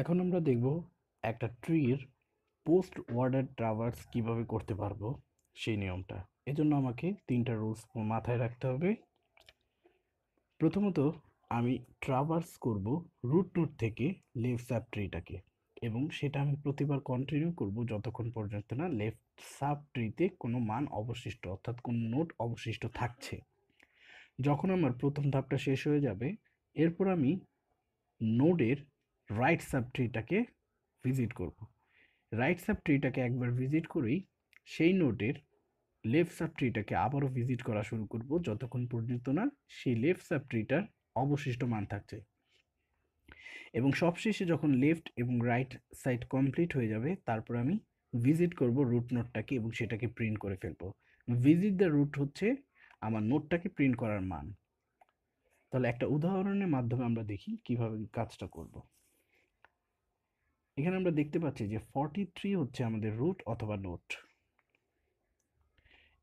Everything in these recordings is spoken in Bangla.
এখন আমরা দেখব একটা ট্রির পোস্ট ওয়ার্ডার ট্রাভার্স কিভাবে করতে পারবো সেই নিয়মটা এজন্য আমাকে তিনটা রুলস মাথায় রাখতে হবে প্রথমত আমি ট্রাভার্স করব রুট নোট থেকে লেফট সাব ট্রিটাকে এবং সেটা আমি প্রতিবার কন্টিনিউ করব যতক্ষণ পর্যন্ত না লেফট সাব ট্রিতে কোনো মান অবশিষ্ট অর্থাৎ কোনো নোট অবশিষ্ট থাকছে যখন আমার প্রথম ধাপটা শেষ হয়ে যাবে এরপর আমি নোডের রাইট সাব ট্রিটাকে ভিজিট করব রাইট সাব ট্রিটাকে একবার ভিজিট করেই সেই নোটের লেফট সাব ট্রিটাকে আবারও ভিজিট করা শুরু করব যতক্ষণ পর্যন্ত না সেই লেফট সাব ট্রিটার অবশিষ্ট মান থাকছে এবং সবশেষে যখন লেফট এবং রাইট সাইড কমপ্লিট হয়ে যাবে তারপর আমি ভিজিট করব রুট নোটটাকে এবং সেটাকে প্রিন্ট করে ফেলবো ভিজিট দ্য রুট হচ্ছে আমার নোটটাকে প্রিন্ট করার মান তাহলে একটা উদাহরণের মাধ্যমে আমরা দেখি কিভাবে কাজটা করব এখানে আমরা দেখতে পাচ্ছি যে ফর্টি থ্রি হচ্ছে আমাদের রুট অথবা নোট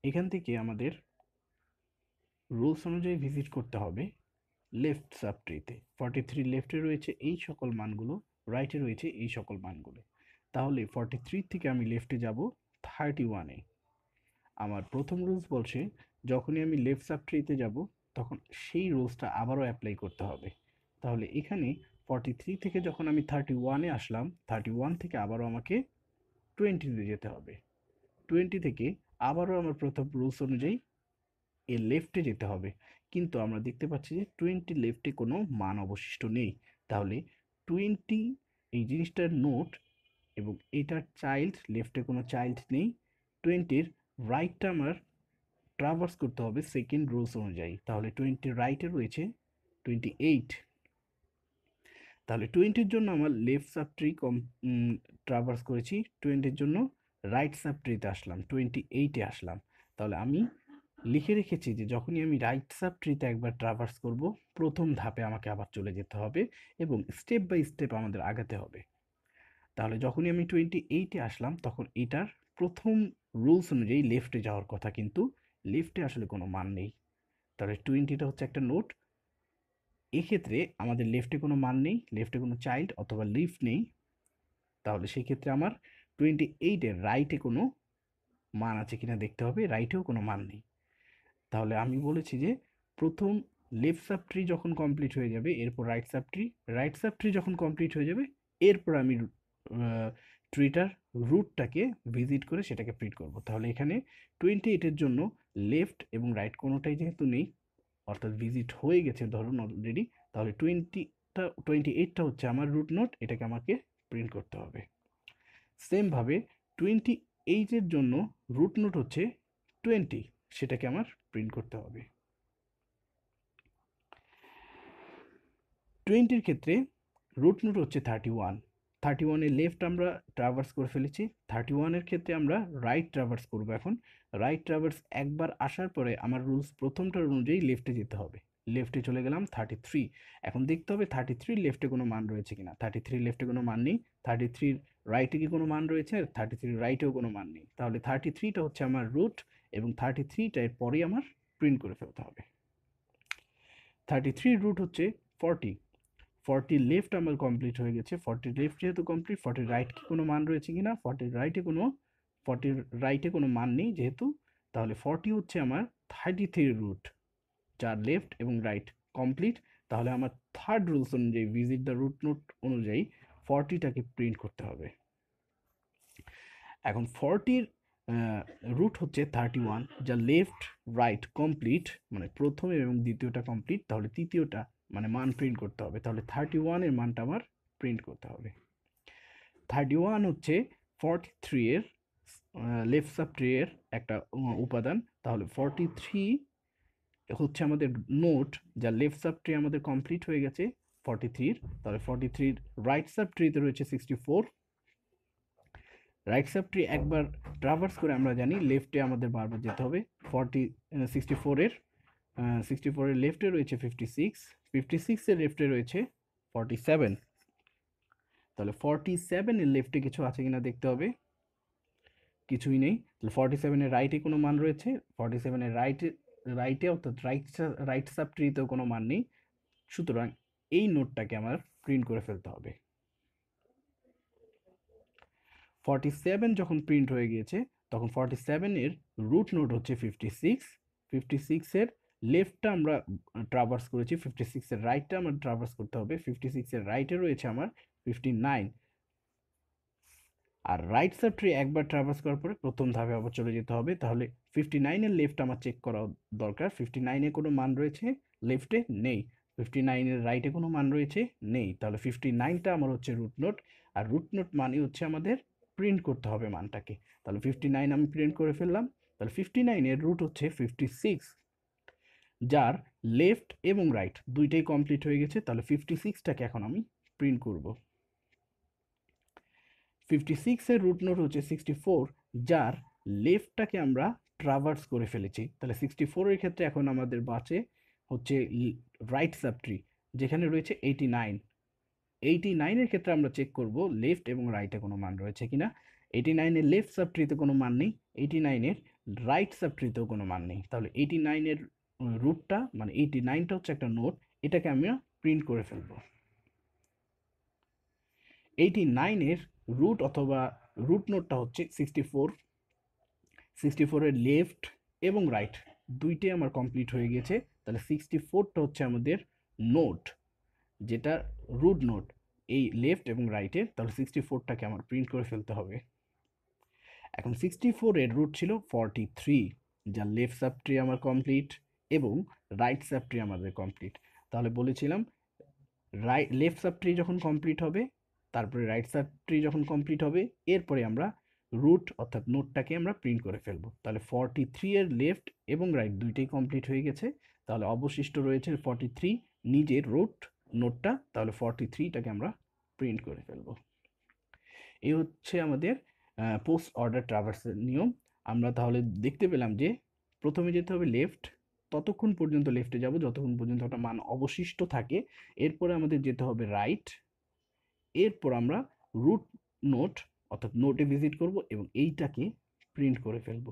এখান থেকে আমাদের রুলস অনুযায়ী ভিজিট করতে হবে লেফট সাবট্রিতে ফর্টি থ্রি লেফটে রয়েছে এই সকল মানগুলো রাইটে রয়েছে এই সকল মানগুলো তাহলে ফর্টি থ্রি থেকে আমি লেফটে যাব থার্টি ওয়ানে আমার প্রথম রুলস বলছে যখনই আমি লেফট সাবট্রিতে যাব তখন সেই রুলসটা আবারও অ্যাপ্লাই করতে হবে তাহলে এখানে ফর্টি থ্রি থেকে যখন আমি থার্টি ওয়ানে আসলাম থার্টি ওয়ান থেকে আবারও আমাকে টোয়েন্টিতে যেতে হবে টোয়েন্টি থেকে আবারও আমার প্রথম রুলস অনুযায়ী এ লেফটে যেতে হবে কিন্তু আমরা দেখতে পাচ্ছি যে টোয়েন্টি লেফটে কোনো মান অবশিষ্ট নেই তাহলে টোয়েন্টি এই জিনিসটার নোট এবং এটার চাইল্ড লেফটে কোনো চাইল্ড নেই টোয়েন্টির রাইটটা আমার ট্রাভার্স করতে হবে সেকেন্ড রুলস অনুযায়ী তাহলে টোয়েন্টি রাইটে রয়েছে টোয়েন্টি এইট তাহলে টোয়েন্টির জন্য আমার লেফট সাব ট্রি কম ট্রাভার্স করেছি টোয়েন্টির জন্য রাইট সাব ট্রিতে আসলাম টোয়েন্টি এইটে আসলাম তাহলে আমি লিখে রেখেছি যে যখনই আমি রাইট সাব ট্রিতে একবার ট্রাভার্স করব প্রথম ধাপে আমাকে আবার চলে যেতে হবে এবং স্টেপ বাই স্টেপ আমাদের আগাতে হবে তাহলে যখনই আমি টোয়েন্টি এইটে আসলাম তখন এটার প্রথম রুলস অনুযায়ী লেফটে যাওয়ার কথা কিন্তু লেফটে আসলে কোনো মান নেই তাহলে টোয়েন্টিটা হচ্ছে একটা নোট এক্ষেত্রে আমাদের লেফটে কোনো মান নেই লেফটে কোনো চাইল্ড অথবা লিফ নেই তাহলে সেই ক্ষেত্রে আমার টোয়েন্টি এইটের রাইটে কোনো মান আছে কিনা দেখতে হবে রাইটেও কোনো মান নেই তাহলে আমি বলেছি যে প্রথম লেফট সাব ট্রি যখন কমপ্লিট হয়ে যাবে এরপর right sub tree right sub tree যখন কমপ্লিট হয়ে যাবে এরপর আমি ট্রিটার রুটটাকে ভিজিট করে সেটাকে প্রিন্ট করব তাহলে এখানে টোয়েন্টি এইটের জন্য লেফট এবং রাইট কোনোটাই যেহেতু নেই অর্থাৎ ভিজিট হয়ে গেছে ধরুন অলরেডি তাহলে টোয়েন্টিটা টোয়েন্টি এইটটা হচ্ছে আমার রুট নোট এটাকে আমাকে প্রিন্ট করতে হবে সেমভাবে টোয়েন্টি এইটের জন্য রুট নোট হচ্ছে টোয়েন্টি সেটাকে আমার প্রিন্ট করতে হবে টোয়েন্টির ক্ষেত্রে রুট নোট হচ্ছে থার্টি ওয়ান থার্টি ওয়ানের লেফট আমরা ট্রাভার্স করে ফেলেছি থার্টি ওয়ানের ক্ষেত্রে আমরা রাইট ট্রাভার্স করব এখন রাইট ট্রাভার্স একবার আসার পরে আমার রুলস প্রথমটার অনুযায়ী লেফটে যেতে হবে লেফটে চলে গেলাম থার্টি থ্রি এখন দেখতে হবে থার্টি থ্রি লেফটে কোনো মান রয়েছে কিনা থার্টি থ্রি লেফটে কোনো মান নেই থার্টি থ্রির রাইটে কি কোনো মান রয়েছে আর থার্টি থ্রি রাইটেও কোনো মান নেই তাহলে থার্টি থ্রিটা হচ্ছে আমার রুট এবং থার্টি থ্রিটা এর পরেই আমার প্রিন্ট করে ফেলতে হবে থার্টি থ্রি রুট হচ্ছে ফর্টি ফর্টি লেফট আমার কমপ্লিট হয়ে গেছে ফর্টি লেফট যেহেতু কমপ্লিট ফর্টি রাইট কি কোনো মান রয়েছে কি না ফর্টি রাইটে কোনো ফর্টি রাইটে কোনো মান নেই যেহেতু তাহলে ফর্টি হচ্ছে আমার থার্টি থ্রি রুট যার লেফট এবং রাইট কমপ্লিট তাহলে আমার থার্ড রুলস অনুযায়ী ভিজিট দ্য রুট নোট অনুযায়ী ফর্টিটাকে প্রিন্ট করতে হবে এখন ফর্টির রুট হচ্ছে থার্টি ওয়ান যা লেফট রাইট কমপ্লিট মানে প্রথম এবং দ্বিতীয়টা কমপ্লিট তাহলে তৃতীয়টা মানে মান প্রিন্ট করতে হবে তাহলে থার্টি ওয়ানের মানটা আমার প্রিন্ট করতে হবে থার্টি ওয়ান হচ্ছে ফর্টি থ্রি এর লেফট সাব ট্রিয়ের একটা উপাদান তাহলে ফর্টি থ্রি হচ্ছে আমাদের নোট যা লেফট সাব ট্রে আমাদের কমপ্লিট হয়ে গেছে ফর্টি থ্রির তাহলে ফর্টি থ্রির রাইট সাব ট্রিতে রয়েছে sixty four right sub tree একবার ট্রাভার্স করে আমরা জানি লেফটে আমাদের বারবার যেতে হবে ফর্টি সিক্সটি ফোরের সিক্সটি ফোরের লেফটে রয়েছে ফিফটি সিক্স ফিফটি সিক্সের লেফটে রয়েছে ফর্টি সেভেন তাহলে ফর্টি সেভেনের লেফটে কিছু আছে কিনা দেখতে হবে কিছুই নেই তাহলে ফর্টি সেভেনের রাইটে কোনো মান রয়েছে ফর্টি সেভেনের রাইটে রাইটে অর্থাৎ রাইট রাইট সাব ট্রিতেও কোনো মান নেই সুতরাং এই নোটটাকে আমার প্রিন্ট করে ফেলতে হবে ফর্টি সেভেন যখন প্রিন্ট হয়ে গিয়েছে তখন ফর্টি সেভেনের রুট নোট হচ্ছে ফিফটি সিক্স ফিফটি সিক্সের লেফটটা আমরা ট্রাভার্স করেছি ফিফটি সিক্সের রাইটটা আমার ট্রাভার্স করতে হবে ফিফটি সিক্সের রাইটে রয়েছে আমার ফিফটি নাইন আর রাইট সাইডটি একবার ট্রাভার্স করার পরে প্রথম ধাপে আবার চলে যেতে হবে তাহলে ফিফটি নাইনের লেফট আমার চেক করা দরকার ফিফটি নাইনে কোনো মান রয়েছে লেফটে নেই ফিফটি নাইনের রাইটে কোনো মান রয়েছে নেই তাহলে ফিফটি নাইনটা আমার হচ্ছে রুট নোট আর রুট নোট মানে হচ্ছে আমাদের প্রিন্ট করতে হবে মানটাকে তাহলে ফিফটি নাইন আমি প্রিন্ট করে ফেললাম তাহলে ফিফটি নাইনের রুট হচ্ছে ফিফটি সিক্স যার লেফট এবং রাইট দুইটাই কমপ্লিট হয়ে গেছে তাহলে ফিফটি সিক্সটাকে এখন আমি প্রিন্ট করব ফিফটি সিক্সের রুট নোট হচ্ছে সিক্সটি ফোর যার লেফটটাকে আমরা ট্রাভার্স করে ফেলেছি তাহলে সিক্সটি ফোরের ক্ষেত্রে এখন আমাদের বাঁচে হচ্ছে রাইট সাবট্রি যেখানে রয়েছে এইটি নাইন এইটি নাইনের ক্ষেত্রে আমরা চেক করব লেফট এবং রাইটে কোনো মান রয়েছে কি না এইটি নাইনের লেফট সাবট্রিতে কোনো মান নেই এইটি নাইনের রাইট সাবট্রিতেও কোনো মান নেই তাহলে এইটি নাইনের রুটটা মানে এইটি নাইনটা হচ্ছে একটা নোট এটাকে আমরা প্রিন্ট করে ফেলব এইটি নাইনের রুট অথবা রুট নোটটা হচ্ছে সিক্সটি ফোর সিক্সটি ফোরের লেফট এবং রাইট দুইটাই আমার কমপ্লিট হয়ে গেছে তাহলে সিক্সটি ফোরটা হচ্ছে আমাদের নোট যেটা রুট নোট এই লেফট এবং রাইটে তাহলে সিক্সটি ফোরটাকে আমার প্রিন্ট করে ফেলতে হবে এখন সিক্সটি ফোরের রুট ছিল ফর্টি থ্রি যা লেফট সাবট্রি আমার কমপ্লিট এবং রাইট সাবট্রি আমাদের কমপ্লিট তাহলে বলেছিলাম রাইট লেফট সাবট্রি যখন কমপ্লিট হবে তারপরে রাইট সাবট্রি যখন কমপ্লিট হবে এরপরে আমরা রুট অর্থাৎ নোটটাকে আমরা প্রিন্ট করে ফেলব তাহলে ফর্টি থ্রি এর লেফট এবং রাইট দুইটাই কমপ্লিট হয়ে গেছে তাহলে অবশিষ্ট রয়েছে ফর্টি থ্রি নিজের রুট নোটটা তাহলে ফর্টি থ্রিটাকে আমরা প্রিন্ট করে ফেলব এই হচ্ছে আমাদের পোস্ট অর্ডার ট্রাভার্সের নিয়ম আমরা তাহলে দেখতে পেলাম যে প্রথমে যেতে হবে লেফট ততক্ষণ পর্যন্ত লেফটে যাব যতক্ষণ পর্যন্ত একটা মান অবশিষ্ট থাকে এরপরে আমাদের যেতে হবে রাইট এরপর আমরা রুট নোট অর্থাৎ নোটে ভিজিট করব এবং এইটাকে প্রিন্ট করে ফেলব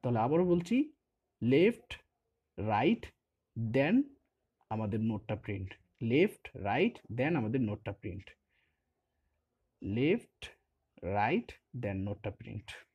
তাহলে আবারও বলছি লেফট রাইট দেন আমাদের নোটটা প্রিন্ট লেফট রাইট দেন আমাদের নোটটা প্রিন্ট লেফট রাইট দেন নোটটা প্রিন্ট